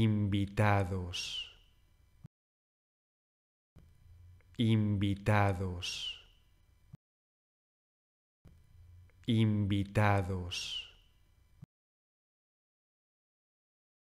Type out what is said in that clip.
invitados, invitados, invitados.